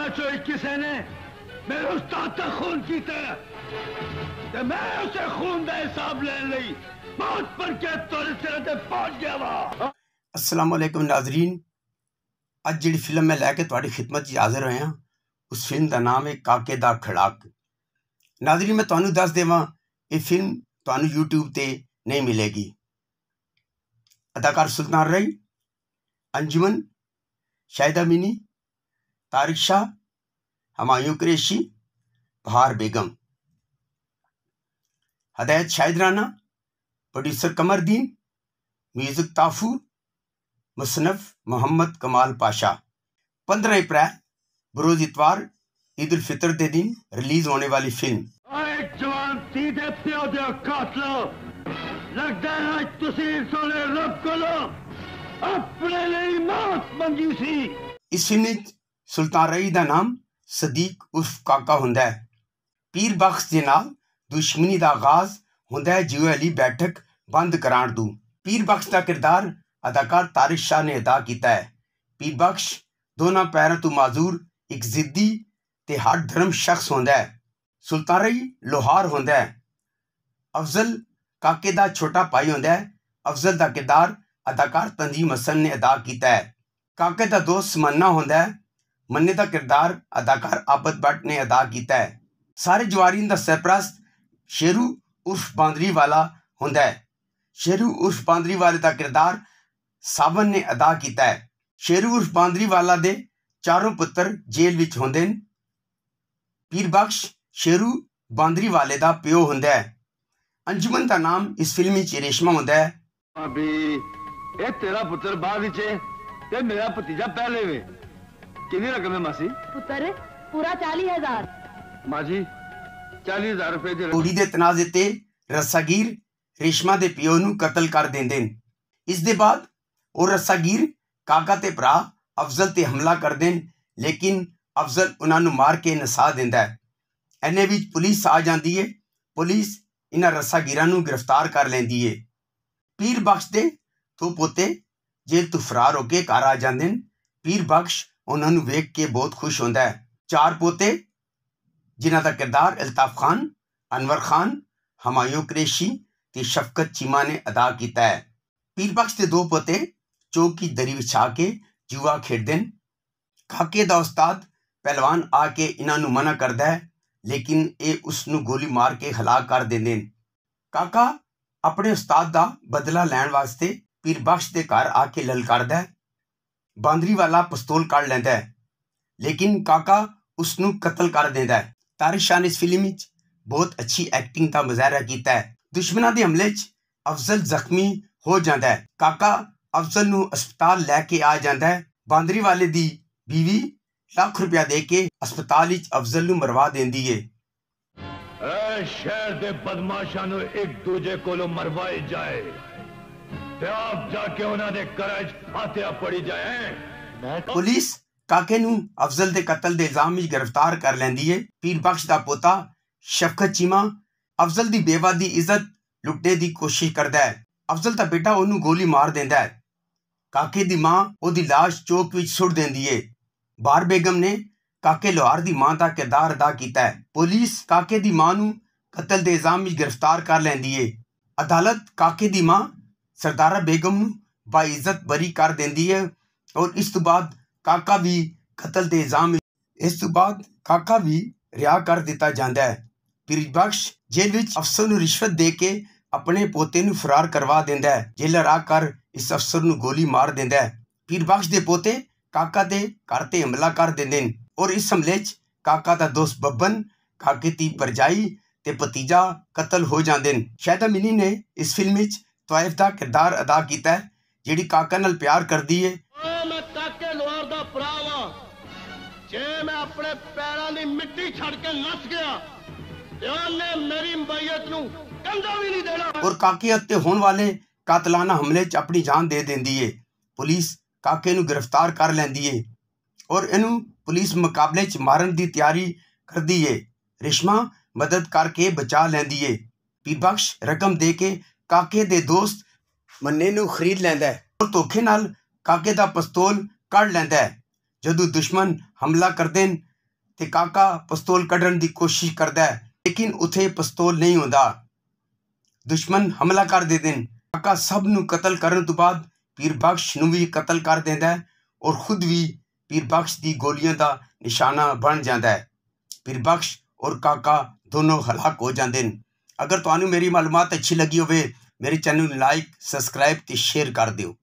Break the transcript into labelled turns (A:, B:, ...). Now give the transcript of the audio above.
A: ना जो किसी ने मेरे उस्ताद का खून किया तो मैं उसे खून का हिसाब ले ली बहुत पर पहुंच गया वा असलम नाजरीन अज जी फिल्म मैं लैके थोड़ी खिदमत हाजिर हो उस फिल्म का नाम है काकेदार खड़ाक नाजरी मैं थानू दस देव ये फिल्म थानू यूट्यूब पर नहीं मिलेगी अदाकार सुल्तान रई अंजुमन शाहिदा मिनी तारिक शाह हमायूं कुरेशी बहार बेगम हदायत शाहिद राना प्रोड्यूसर कमरदीन म्यूज़िक ताफूर मुसनफ़ मोहम्मद कमाल पाशा पंद्रह अप्रैल बरोज इतवार ईद उल फितर के दिन रिलीज होने वाली फिल्म एक है तुसी रब को लो अपने लिए मौत मंगी सी इस फिल्म ਸੁਲਤਾਨ ਰਈ ਦਾ ਨਾਮ ਸਦੀਕ ਉਸ ਕਾਕਾ ਹੁੰਦਾ ਹੈ ਪੀਰ ਬਖਸ਼ ਦੇ ਨਾਲ ਦੁਸ਼ਮਣੀ ਦਾ ਆਗਾਜ਼ ਹੁੰਦਾ ਹੈ ਜਿਉ ਅਲੀ ਬੈਠਕ ਬੰਦ ਕਰਾਣ ਦੂ ਪੀਰ ਬਖਸ਼ ਦਾ ਕਿਰਦਾਰ ਅਦਾਕਾਰ ਤਾਰਿਸ਼ ਸ਼ਾਹ ਨੇ ਅਦਾ ਕੀਤਾ ਹੈ ਪੀਰ ਬਖਸ਼ ਦੋਨਾਂ ਪੈਰਾਂ ਤੋਂ ਮਾਜ਼ੂਰ ਇੱਕ ਜ਼ਿੱਦੀ ਤੇ ਹੱਟ ਧਰਮ ਸ਼ਖਸ ਹੁੰਦਾ ਹੈ ਸੁਲਤਾਨ ਰਈ ਲੋਹਾਰ ਹੁੰਦਾ ਹੈ ਅਫਜ਼ਲ ਕਾਕੇ ਦਾ ਛੋਟਾ ਭਾਈ ਹੁੰਦਾ ਹੈ ਅਫਜ਼ਲ ਦਾ ਕਿਰਦਾਰ ਅਦਾਕਾਰ ਤੰਜੀਮ ਹਸਨ ਨੇ ਅਦਾ ਕੀਤਾ ਹੈ ਕਾਕੇ ਦਾ ਦੋਸਤ ਮੰਨਾ ਹੁੰਦਾ ਹੈ ਮੰਨੇ ਦਾ ਕਿਰਦਾਰ ਅਦਾਕਾਰ ਆਪਤ ਬੱਟ ਨੇ ਅਦਾ ਕੀਤਾ ਹੈ ਸਾਰੇ ਜਵਾਰੀਨ ਦਾ ਸਰਪ੍ਰਸਤ ਸ਼ੇਰੂ ਉਰਫ ਬਾਂਦਰੀ ਵਾਲਾ ਹੁੰਦਾ ਹੈ ਸ਼ੇਰੂ ਉਰਫ ਬਾਂਦਰੀ ਵਾਲੇ ਦਾ ਕਿਰਦਾਰ ਸਾਵਨ ਨੇ ਅਦਾ ਕੀਤਾ ਹੈ ਸ਼ੇਰੂ ਉਰਫ ਬਾਂਦਰੀ ਵਾਲਾ ਦੇ ਚਾਰੋਂ ਪੁੱਤਰ ਜੇਲ੍ਹ ਵਿੱਚ ਹੁੰਦੇ ਨੇ ਪੀਰਬਖਸ਼ ਸ਼ੇਰੂ ਬਾਂਦਰੀ ਵਾਲੇ ਦਾ ਪਿਓ ਹੁੰਦਾ ਹੈ ਅੰਜਮਨ ਦਾ ਨਾਮ ਇਸ ਫਿਲਮ ਵਿੱਚ ਰੇਸ਼ਮਾ ਹੁੰਦਾ ਹੈ ਅਬੀ ਇਹ ਤੇਰਾ ਪੁੱਤਰ ਬਾਅਦ ਵਿੱਚ ਤੇ ਮੇਰਾ ਭਤੀਜਾ ਪਹਿਲੇ ਵੇ ਕਿੰਨੀ ਰਕਮ ਹੈ ਮਾਸੀ ਪੁੱਤਰ ਪੂਰਾ 40000 ਮਾਜੀ 40000 ਰੁਪਏ ਦੇ ਕੁੜੀ ਦੇ ਤਨਾਜ਼ੇ ਤੇ ਰਸਾਗੀਰ ਰਿਸ਼ਮਾ ਦੇ ਪਿਓ ਨੂੰ ਕਤਲ ਕਰ ਦਿੰਦੇ ਨੇ ਇਸ ਦੇ ਬਾਅਦ ਉਹ ਰਸਾਗੀਰ ਕਾਕਾ ਤੇ ਭਰਾ ਅਫਜ਼ਲ ਤੇ ਹਮਲਾ ਕਰਦੇ ਨੇ ਲੇਕਿਨ ਅਫਜ਼ਲ ਉਹਨਾਂ ਨੂੰ ਮਾਰ ਕੇ ਨਸਾ ਦਿੰਦਾ ਹੈ ਐਨੇ ਵਿੱਚ ਪੁਲਿਸ ਆ ਜਾਂਦੀ ਹੈ ਪੁਲਿਸ ਇਹਨਾਂ ਰਸਾਗੀਰਾਂ ਨੂੰ ਗ੍ਰਿਫਤਾਰ ਕਰ ਲੈਂਦੀ ਹੈ ਪੀਰ ਬਖਸ਼ ਦੇ ਤੋਂ ਪੋਤੇ ਜੇਲ੍ਹ ਤੋਂ ਫਰਾਰ ਹੋ ਕੇ ਘਰ ਆ ਜਾਂਦੇ ਨੇ ਪੀਰ ਬਖਸ਼ ਉਹਨਾਂ ਨੂੰ ਵੇਖ ਕੇ ਬਹੁਤ ਖੁਸ਼ ਹੁੰਦਾ ਹੈ ਚਾਰ ਪੋਤੇ ਜਿਨ੍ਹਾਂ ਦਾ ਕਿਰਦਾਰ ਅਲਤਾਫ ਖਾਨ ਅਨਵਰ ਖਾਨ ਹਮਾਇੂ ਕ੍ਰੇਸ਼ੀ ਤੇ ਸ਼ਫਕਤ ਚੀਮਾ ਨੇ ਅਦਾ ਕੀਤਾ ਹੈ ਪੀਰ ਬਖਸ਼ ਦੇ ਦੋ ਪੋਤੇ ਚੌਕੀ ਦੀ ਦਰੀ ਵਿਛਾ ਕੇ ਜੂਆ ਖੇਡਦੇ ਨੇ ਕਾਕੇ ਦਾ ਉਸਤਾਦ ਪਹਿਲਵਾਨ ਆ ਕੇ ਇਹਨਾਂ ਨੂੰ ਮਨਾ ਕਰਦਾ ਹੈ ਲੇਕਿਨ ਇਹ ਉਸ ਨੂੰ ਗੋਲੀ ਮਾਰ ਕੇ ਹਲਾਕ ਕਰ ਦਿੰਦੇ ਨੇ ਕਾਕਾ ਆਪਣੇ ਉਸਤਾਦ ਦਾ ਬਦਲਾ ਲੈਣ ਵਾਸਤੇ ਪੀਰ ਬਖਸ਼ ਦੇ ਘਰ ਆ ਕੇ ਲਲਕਾਰਦਾ ਹੈ ਬਾਂਦਰੀ ਵਾਲਾ ਪਿਸਤੌਲ ਕੱਢ ਲੈਂਦਾ ਹੈ ਲੇਕਿਨ ਕਾਕਾ ਉਸ ਨੂੰ ਕਤਲ ਕਰ ਦਿੰਦਾ ਹੈ ਤਾਰਿਕ ਸ਼ਾਨ ਇਸ ਫਿਲਮ ਵਿੱਚ ਬਹੁਤ ਅੱਛੀ ਐਕਟਿੰਗ ਦਾ ਮਜ਼ਾਹਰਾ ਕੀਤਾ ਹੈ ਦੁਸ਼ਮਣਾਂ ਦੇ ਹਮਲੇ 'ਚ ਅਫਜ਼ਲ ਜ਼ਖਮੀ ਹੋ ਜਾਂਦਾ ਹੈ ਕਾਕਾ ਅਫਜ਼ਲ ਨੂੰ ਹਸਪਤਾਲ ਲੈ ਕੇ ਆ ਜਾਂਦਾ ਹੈ ਬਾਂਦਰੀ ਵਾਲੇ ਦੀ بیوی ਲੱਖ ਰੁਪਇਆ ਦੇ ਕੇ ਹਸਪਤਾਲ ਵਿੱਚ ਅਫਜ਼ਲ ਨੂੰ ਮਰਵਾ ਦਿੰਦੀ ਹੈ ਐ ਸ਼ਹਿਰ ਦੇ ਬਦਮਾਸ਼ਾਂ ਨੂੰ ਇੱਕ ਦੂਜੇ ਕੋਲੋਂ ਮਰਵਾਏ ਜਾਏ ਤੇ ਆਪ ਜਾ ਕੇ ਉਹਨਾਂ ਦੇ ਕਰਜ ਫਾਤਿਆ ਪੜੀ ਜਾਏ ਪੁਲਿਸ ਕਾਕੇ ਨੂੰ ਅਫਜ਼ਲ ਦੇ ਕਤਲ ਦੇ ਇਲਜ਼ਾਮ ਵਿੱਚ ਗ੍ਰਿਫਤਾਰ ਕਰ ਲੈਂਦੀ ਏ ਪੀਰ ਬਖਸ਼ ਦਾ ਪੋਤਾ ਸ਼ਫਕਤ ਚੀਮਾ ਅਫਜ਼ਲ ਦੀ ਬੇਵਾ ਦੀ ਇੱਜ਼ਤ ਲੁੱਟੇ ਦੀ ਕੋਸ਼ਿਸ਼ ਕਰਦਾ ਹੈ ਅਫਜ਼ਲ ਦਾ ਬੇਟਾ ਉਹਨੂੰ ਗੋਲੀ ਮਾਰ ਦਿੰਦਾ ਹੈ ਕਾਕੇ ਦੀ ਮਾਂ ਉਹਦੀ লাশ ਚੌਕ ਵਿੱਚ ਸੁੱਟ ਦਿੰਦੀ ਏ ਬਾਰ ਬੇਗਮ ਨੇ ਕਾਕੇ ਲੋਹਾਰ ਦੀ ਮਾਂ ਦਾ ਕਿਰਦਾਰ ਅਦਾ ਕੀਤਾ ਹੈ ਪੁਲਿਸ ਕਾਕੇ ਦੀ ਮਾਂ ਨੂੰ ਕਤਲ ਦੇ ਇਲਜ਼ਾਮ ਵਿੱਚ ਗ੍ਰਿਫਤਾਰ ਕਰ ਲੈਂਦੀ ਏ ਅਦਾਲਤ ਕਾਕੇ ਦੀ ਮਾਂ ਸਰਦਾਰਾ ਬੇਗਮ ਨੂੰ ਇੱਜ਼ਤ ਬਰੀ ਕਰ ਦਿੰਦੀ ਹੈ ਔਰ ਇਸ ਤੋਂ ਬਾਅਦ ਕਾਕਾ ਵੀ ਕਤਲ ਦੇ ਇਲਜ਼ਾਮ ਇਸ ਤੋਂ ਬਾਅਦ ਕਾਕਾ ਵੀ ਰਿਹਾ ਕਰ ਦਿੱਤਾ ਜਾਂਦਾ ਹੈ ਬਖਸ਼ ਜੇਲ੍ਹ ਵਿੱਚ ਅਫਸਰ ਨੂੰ ਰਿਸ਼ਵਤ ਦੇ ਕੇ ਆਪਣੇ ਪੋਤੇ ਨੂੰ ਫਰਾਰ ਕਰਵਾ ਦਿੰਦਾ ਹੈ ਜੇਲ੍ਹ ਰਾ ਕਰ ਇਸ ਅਫਸਰ ਨੂੰ ਗੋਲੀ ਮਾਰ ਦਿੰਦਾ ਹੈ ਬਖਸ਼ ਦੇ ਪੋਤੇ ਕਾਕਾ ਦੇ ਘਰ ਤੇ ਹਮਲਾ ਕਰ ਦਿੰਦੇ ਨੇ ਔਰ ਇਸ ਹਮਲੇ 'ਚ ਕਾਕਾ ਦਾ ਦੋਸਤ ਬੱਬਨ ਕਾਕੇ ਦੀ ਪਰਜਾਈ ਤੇ ਭਤੀਜਾ ਕਤਲ ਹੋ ਜਾਂਦੇ ਨੇ ਸ਼ਾਇਦ ਮਿਨੀ ਨੇ ਇਸ ਫਿਲਮ ਵਿੱਚ ਤਵਾਇਫ ਦਾ ਕਿਰਦਾਰ ਅਦਾ ਕੀਤਾ ਹੈ ਜਿਹੜੀ ਕਾਕਾ ਨਾਲ ਪਿਆਰ ਕਰਦੀ ਏ ਮੈਂ ਕਾਕੇ ਲੋਹਾਰ ਦਾ ਭਰਾ ਜੇ ਮੈਂ ਆਪਣੇ ਪੈਰਾਂ ਦੀ ਮਿੱਟੀ ਛੱਡ ਕੇ ਨੱਸ ਗਿਆ ਤੇ ਉਹਨੇ ਮੇਰੀ ਮਬਈਅਤ ਨੂੰ ਕੰਦਾ ਵੀ ਨਹੀਂ ਦੇਣਾ ਔਰ ਕਾਕੇ ਅੱਤੇ ਹੋਣ ਵਾਲੇ ਕਾਤਲਾਨਾ ਹਮਲੇ 'ਚ ਆਪਣੀ ਜਾਨ ਦੇ ਦਿੰਦੀ ਏ ਪੁਲਿਸ ਕਾਕੇ ਨੂੰ ਗ੍ਰਿਫਤਾਰ ਕਰ ਲੈਂਦੀ ਏ ਔਰ ਇਹਨੂੰ ਪੁਲਿਸ ਮੁਕਾਬਲੇ 'ਚ ਮਾਰਨ ਦੀ ਤਿਆਰੀ ਕਰਦੀ ਏ ਰਿਸ਼ਮਾ ਮਦਦ ਕਰਕੇ ਬਚਾ ਲੈਂਦੀ ਏ ਪੀਬਖਸ਼ ਰਕਮ ਦੇ ਕੇ ਕਾਕੇ ਦੇ ਦੋਸਤ ਮੰਨੇ ਨੂੰ ਖਰੀਦ ਲੈਂਦਾ ਹੈ ਧੋਖੇ ਨਾਲ ਕਾਕੇ ਦਾ ਪਿਸਤੌਲ ਕੱਢ ਲੈਂਦਾ ਹੈ ਜਦੋਂ ਦੁਸ਼ਮਣ ਹਮਲਾ ਕਰਦੇ ਨੇ ਤੇ ਕਾਕਾ ਪਿਸਤੌਲ ਕੱਢਣ ਦੀ ਕੋਸ਼ਿਸ਼ ਕਰਦਾ ਹੈ ਲੇਕਿਨ ਉਥੇ ਪਿਸਤੌਲ ਨਹੀਂ ਹੁੰਦਾ ਦੁਸ਼ਮਣ ਹਮਲਾ ਕਰ ਦੇ ਦਿਨ ਕਾਕਾ ਸਭ ਨੂੰ ਕਤਲ ਕਰਨ ਤੋਂ ਬਾਅਦ ਪੀਰ ਬਖਸ਼ ਨੂੰ ਵੀ ਕਤਲ ਕਰ ਦਿੰਦਾ ਹੈ ਔਰ ਖੁਦ ਵੀ ਪੀਰ ਬਖਸ਼ ਦੀ ਗੋਲੀਆਂ ਦਾ ਨਿਸ਼ਾਨਾ ਬਣ ਜਾਂਦਾ ਹੈ ਪੀਰ ਬਖਸ਼ ਔਰ ਕਾਕਾ ਦੋਨੋਂ ਹਲਾਕ ਹੋ ਜਾਂਦੇ ਨੇ ਅਗਰ ਤੁਹਾਨੂੰ ਮੇਰੀ ਮਾਲੂਮਾਤ ਅੱਛੀ ਲੱਗੀ ਹੋਵੇ ਮੇਰੇ ਚੈਨਲ ਨੂੰ ਲਾਈਕ ਸਬਸਕ੍ਰਾਈਬ ਤੇ ਸ਼ੇਅਰ ਕਰ ਦਿਓ